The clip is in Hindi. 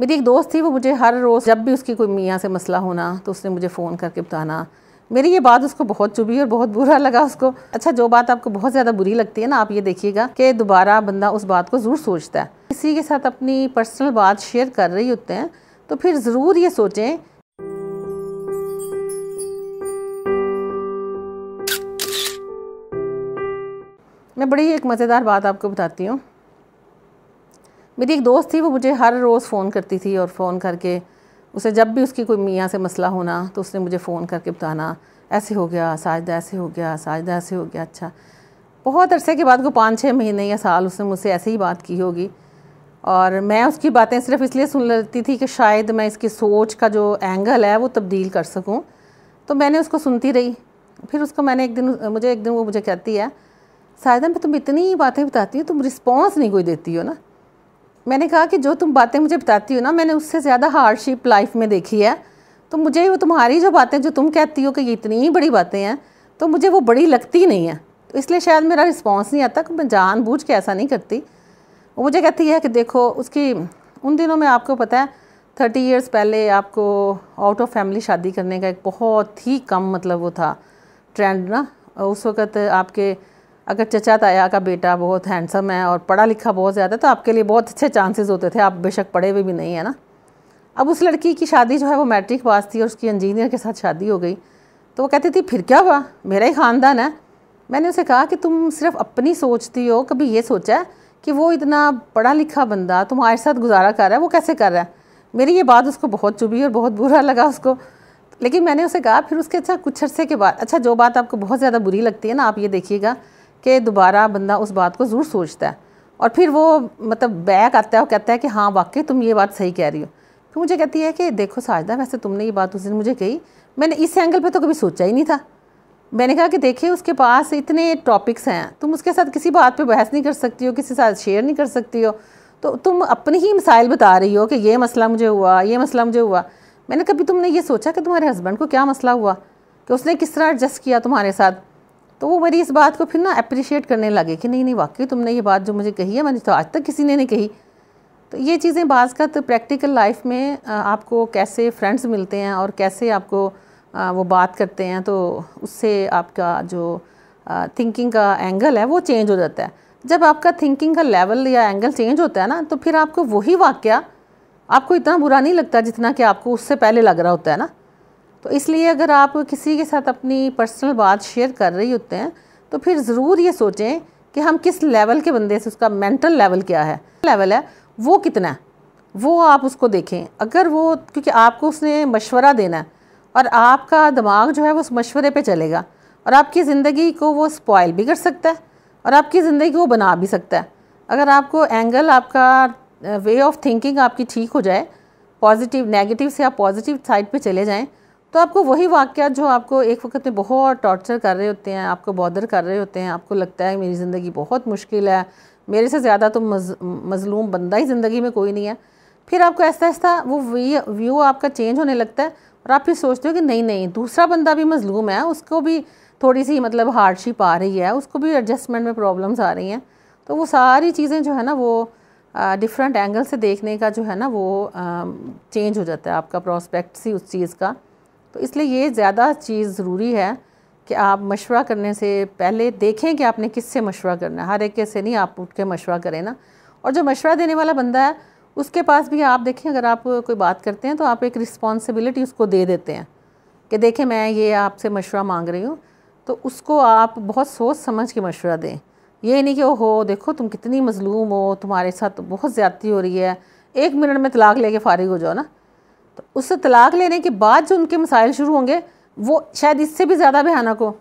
मेरी एक दोस्त थी वो मुझे हर रोज़ जब भी उसकी कोई मियाँ से मसला होना तो उसने मुझे फ़ोन करके बताना मेरी ये बात उसको बहुत चुभी और बहुत बुरा लगा उसको अच्छा जो बात आपको बहुत ज़्यादा बुरी लगती है ना आप ये देखिएगा कि दोबारा बंदा उस बात को ज़रूर सोचता है किसी के साथ अपनी पर्सनल बात शेयर कर रही होते हैं तो फिर ज़रूर ये सोचें मैं बड़ी एक मज़ेदार बात आपको बताती हूँ मेरी एक दोस्त थी वो मुझे हर रोज़ फ़ोन करती थी और फ़ोन करके उसे जब भी उसकी कोई मियाँ से मसला होना तो उसने मुझे फ़ोन करके बताना ऐसे हो गया साजदा ऐसे हो गया साजदा ऐसे हो गया अच्छा बहुत अरसे के बाद को पाँच छः महीने या साल उसने मुझसे ऐसे ही बात की होगी और मैं उसकी बातें सिर्फ इसलिए सुन लेती थी कि शायद मैं इसकी सोच का जो एंगल है वो तब्दील कर सकूं तो मैंने उसको सुनती रही फिर उसको मैंने एक दिन मुझे एक दिन वो मुझे कहती है शायद मैं तुम इतनी ही बातें बताती हो तुम रिस्पॉन्स नहीं कोई देती हो ना मैंने कहा कि जो तुम बातें मुझे बताती हो ना मैंने उससे ज़्यादा हार्डशिप लाइफ में देखी है तो मुझे वो तुम्हारी जो बातें जो तुम कहती हो कि ये इतनी ही बड़ी बातें हैं तो मुझे वो बड़ी लगती नहीं है तो इसलिए शायद मेरा रिस्पॉन्स नहीं आता कि मैं जानबूझ के ऐसा नहीं करती वो मुझे कहती है कि देखो उसकी उन दिनों में आपको पता है थर्टी ईयर्स पहले आपको आउट ऑफ फैमिली शादी करने का एक बहुत ही कम मतलब वो था ट्रेंड ना उस वक़्त आपके अगर चचा ताया का बेटा बहुत हैंडसम है और पढ़ा लिखा बहुत ज़्यादा तो आपके लिए बहुत अच्छे चांसेस होते थे आप बेशक पढ़े हुए भी, भी नहीं है ना अब उस लड़की की शादी जो है वो मैट्रिक पास थी और उसकी इंजीनियर के साथ शादी हो गई तो वो कहती थी फिर क्या हुआ मेरा ही ख़ानदान है मैंने उसे कहा कि तुम सिर्फ अपनी सोचती हो कभी ये सोचा है कि वो इतना पढ़ा लिखा बंदा तुम्हारे साथ गुजारा कर रहा है वो कैसे कर रहा है मेरी ये बात उसको बहुत चुभी और बहुत बुरा लगा उसको लेकिन मैंने उसे कहा फिर उसके अच्छा कुछ अरसे के बाद अच्छा जो बात आपको बहुत ज़्यादा बुरी लगती है ना आप ये देखिएगा कि दोबारा बंदा उस बात को ज़रूर सोचता है और फिर वो मतलब बैक आता है और कहता है कि हाँ वाकई तुम ये बात सही कह रही हो फिर मुझे कहती है कि देखो साजदा वैसे तुमने ये बात उस दिन मुझे कही मैंने इस एंगल पे तो कभी सोचा ही नहीं था मैंने कहा कि देखिए उसके पास इतने टॉपिक्स हैं तुम उसके साथ किसी बात पे बहस नहीं कर सकती हो किसी साथ शेयर नहीं कर सकती हो तो तुम अपनी ही मिसाइल बता रही हो कि ये मसला मुझे हुआ ये मसला मुझे हुआ मैंने कभी तुमने ये सोचा कि तुम्हारे हस्बैंड को क्या मसला हुआ कि उसने किस तरह एडजस्ट किया तुम्हारे साथ तो वो मेरी इस बात को फिर ना अप्रिशिएट करने लगे कि नहीं नहीं वाकई तुमने ये बात जो मुझे कही है मैंने तो आज तक किसी ने नहीं कही तो ये चीज़ें बाज़ का तो प्रैक्टिकल लाइफ में आपको कैसे फ्रेंड्स मिलते हैं और कैसे आपको वो बात करते हैं तो उससे आपका जो थिंकिंग का एंगल है वो चेंज हो जाता है जब आपका थिंकिंग का लेवल या एंगल चेंज होता है ना तो फिर आपको वही वाक्य आपको इतना बुरा नहीं लगता जितना कि आपको उससे पहले लग रहा होता है ना तो इसलिए अगर आप किसी के साथ अपनी पर्सनल बात शेयर कर रही होते हैं तो फिर ज़रूर ये सोचें कि हम किस लेवल के बंदे से उसका मेंटल लेवल क्या है लेवल है वो कितना है वो आप उसको देखें अगर वो क्योंकि आपको उसने मशवरा देना है और आपका दिमाग जो है वो उस मशवरे पे चलेगा और आपकी ज़िंदगी को वो स्पॉयल भी कर सकता है और आपकी ज़िंदगी को बना भी सकता है अगर आपको एंगल आपका वे ऑफ थिंकिंग आपकी ठीक हो जाए पॉजिटिव नेगेटिव से आप पॉजिटिव साइड पे चले जाएँ तो आपको वही वाक्य जो आपको एक वक्त में बहुत टॉर्चर कर रहे होते हैं आपको बॉदर कर रहे होते हैं आपको लगता है मेरी ज़िंदगी बहुत मुश्किल है मेरे से ज़्यादा तो मज, मज़लूम बंदा ही ज़िंदगी में कोई नहीं है फिर आपको ऐसा ऐसा वो व्यू आपका चेंज होने लगता है और आप फिर सोचते हो कि नहीं नहीं दूसरा बंदा भी मज़लूम है उसको भी थोड़ी सी मतलब हार्डशिप आ रही है उसको भी एडजस्टमेंट में प्रॉब्लम्स आ रही हैं तो वो सारी चीज़ें जो है ना वो डिफरेंट एंगल से देखने का जो है ना वो चेंज हो जाता है आपका प्रॉस्पेक्ट्स ही उस चीज़ का तो इसलिए ये ज़्यादा चीज़ ज़रूरी है कि आप मशवरा करने से पहले देखें कि आपने किस से मशवरा करना है हर एक से नहीं आप उठ के मशवरा करें ना और जो मशवरा देने वाला बंदा है उसके पास भी आप देखें अगर आप कोई बात करते हैं तो आप एक रिस्पॉन्सिबिलिटी उसको दे देते हैं कि देखें मैं ये आपसे मशवरा मांग रही हूँ तो उसको आप बहुत सोच समझ के मशवरा दें ये नहीं कि ओहो देखो तुम कितनी मजलूम हो तुम्हारे साथ बहुत ज़्यादती हो रही है एक मिनट में तलाक लेके फ़ारिग हो जाओ ना तो उससे तलाक लेने के बाद जो उनके मसाइल शुरू होंगे वो शायद इससे भी ज़्यादा भयानक हो